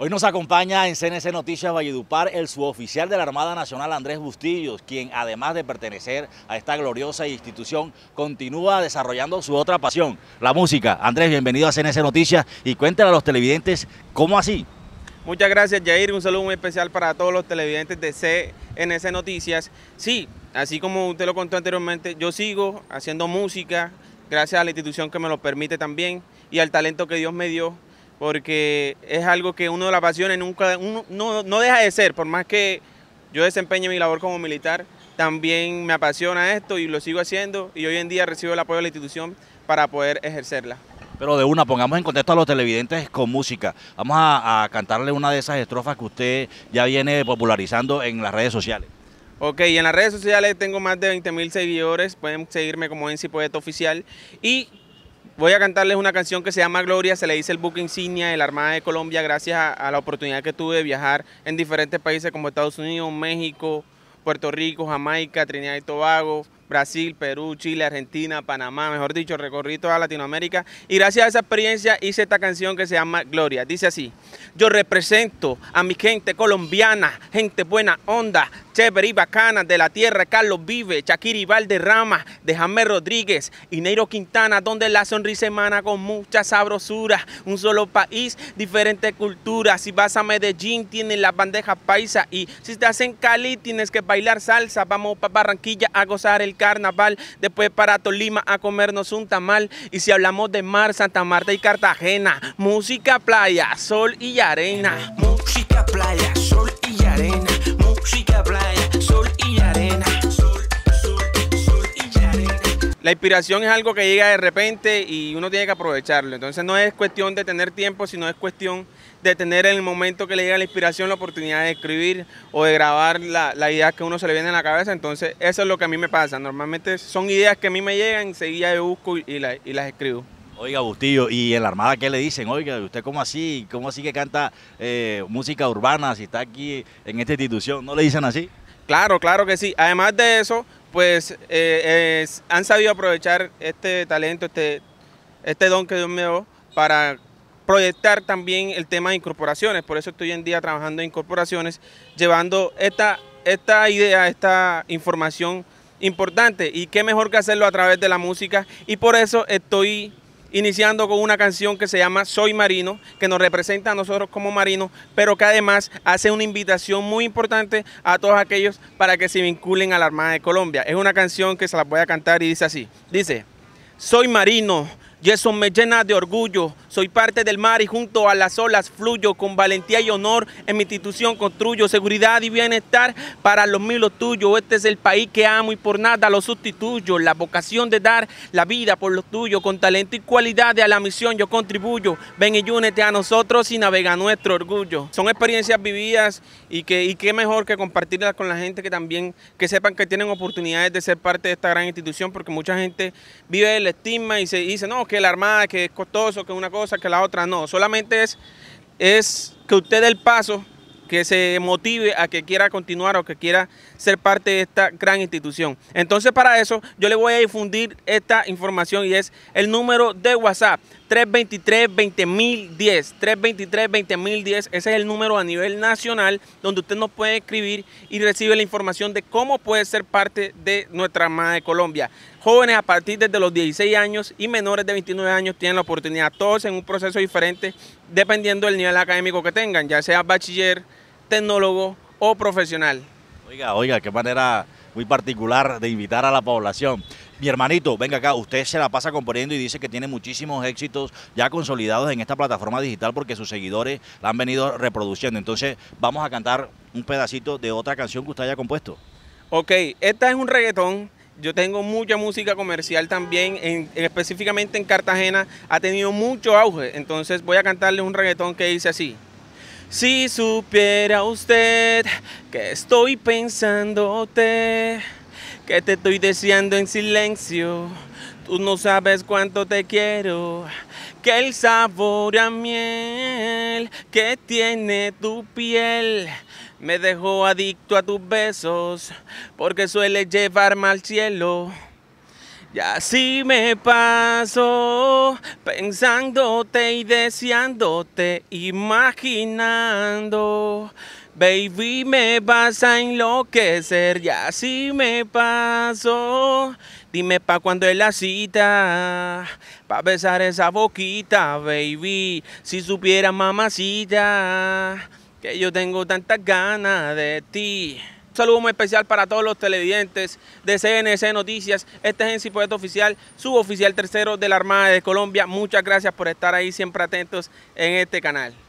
Hoy nos acompaña en CNC Noticias Valledupar el suboficial de la Armada Nacional Andrés Bustillos, quien además de pertenecer a esta gloriosa institución, continúa desarrollando su otra pasión, la música. Andrés, bienvenido a CNC Noticias y cuéntale a los televidentes cómo así. Muchas gracias Jair, un saludo muy especial para todos los televidentes de CNC Noticias. Sí, así como usted lo contó anteriormente, yo sigo haciendo música, gracias a la institución que me lo permite también y al talento que Dios me dio porque es algo que uno de la apasiona y nunca, no, deja de ser, por más que yo desempeñe mi labor como militar, también me apasiona esto y lo sigo haciendo y hoy en día recibo el apoyo de la institución para poder ejercerla. Pero de una, pongamos en contexto a los televidentes con música. Vamos a, cantarle una de esas estrofas que usted ya viene popularizando en las redes sociales. Ok, y en las redes sociales tengo más de 20 mil seguidores, pueden seguirme como Ensi Poeta Oficial y Voy a cantarles una canción que se llama Gloria, se le dice el buque insignia de la Armada de Colombia gracias a, la oportunidad que tuve de viajar en diferentes países como Estados Unidos, México, Puerto Rico, Jamaica, Trinidad y Tobago, Brasil, Perú, Chile, Argentina, Panamá, mejor dicho, recorrí toda Latinoamérica y gracias a esa experiencia hice esta canción que se llama Gloria. Dice así, yo represento a mi gente colombiana, gente buena onda, chévere y bacana, de la tierra Carlos Vive, Shakiri Valderrama, de Jamer Rodríguez y Neiro Quintana, donde la sonrisa mana con mucha sabrosura, un solo país, diferentes culturas, si vas a Medellín tienen la bandeja paisa y si estás hacen Cali tienes que bailar salsa, vamos para Barranquilla a gozar el carnaval, después para Tolima a comernos un tamal. Y si hablamos de mar, Santa Marta y Cartagena, música, playa, sol y arena. Música, playa, sol y arena, música, playa. la inspiración es algo que llega de repente y uno tiene que aprovecharlo. Entonces no es cuestión de tener tiempo, sino es cuestión de tener en el momento que le llega la inspiración la oportunidad de escribir o de grabar la, la idea que uno se le viene en la cabeza. Entonces eso es lo que a mí me pasa. Normalmente son ideas que a mí me llegan, seguía, yo busco y, las escribo. Oiga, Bustillo, ¿y en la Armada qué le dicen? Oiga, ¿usted cómo así? ¿Cómo así que canta eh, música urbana si está aquí en esta institución? ¿No le dicen así? Claro, claro que sí. Además de eso, pues eh, eh, han sabido aprovechar este talento, este, este don que Dios me dio para proyectar también el tema de incorporaciones. Por eso estoy hoy en día trabajando en incorporaciones, llevando esta, esta idea, esta información importante. Y qué mejor que hacerlo a través de la música. Y por eso estoy iniciando con una canción que se llama Soy Marino, que nos representa a nosotros como marinos, pero que además hace una invitación muy importante a todos aquellos para que se vinculen a la Armada de Colombia. Es una canción que se la voy a cantar y dice así, dice, Soy marino, y eso me llena de orgullo. Soy parte del mar y junto a las olas fluyo. Con valentía y honor en mi institución construyo seguridad y bienestar para los milos tuyos. Este es el país que amo y por nada lo sustituyo. La vocación de dar la vida por los tuyos. Con talento y cualidad a la misión yo contribuyo. Ven y únete a nosotros y navega nuestro orgullo. Son experiencias vividas y que qué mejor que compartirlas con la gente que también que sepan que tienen oportunidades de ser parte de esta gran institución porque mucha gente vive el estigma y se dice, no, que la armada, que es costoso, que una cosa, que la otra, no. Solamente es, es que usted dé el paso, que se motive a que quiera continuar o que quiera ser parte de esta gran institución. Entonces para eso yo le voy a difundir esta información y es el número de WhatsApp 323-20010. 323 10 Ese es el número a nivel nacional donde usted nos puede escribir y recibe la información de cómo puede ser parte de nuestra Armada de Colombia. Jóvenes a partir de los 16 años y menores de 29 años tienen la oportunidad, todos en un proceso diferente, dependiendo del nivel académico que tengan, ya sea bachiller, tecnólogo o profesional. Oiga, oiga, qué manera muy particular de invitar a la población. Mi hermanito, venga acá, usted se la pasa componiendo y dice que tiene muchísimos éxitos ya consolidados en esta plataforma digital porque sus seguidores la han venido reproduciendo. Entonces, vamos a cantar un pedacito de otra canción que usted haya compuesto. Ok, esta es un reggaetón. Yo tengo mucha música comercial también, específicamente en Cartagena, ha tenido mucho auge. Entonces voy a cantarle un reggaetón que dice así. Si supiera usted que estoy pensándote que te estoy deseando en silencio. Tú no sabes cuánto te quiero. Que el sabor a miel que tiene tu piel me dejó adicto a tus besos porque suele llevarme al cielo. Y así me paso pensándote y deseándote, imaginando. Baby, me vas a enloquecer y así me paso. Dime pa' cuando es la cita, pa' besar esa boquita, baby. Si supiera mamacita, que yo tengo tantas ganas de ti. Un saludo muy especial para todos los televidentes de CNC Noticias. Este es Enci Poeta Oficial, suboficial tercero de la Armada de Colombia. Muchas gracias por estar ahí siempre atentos en este canal.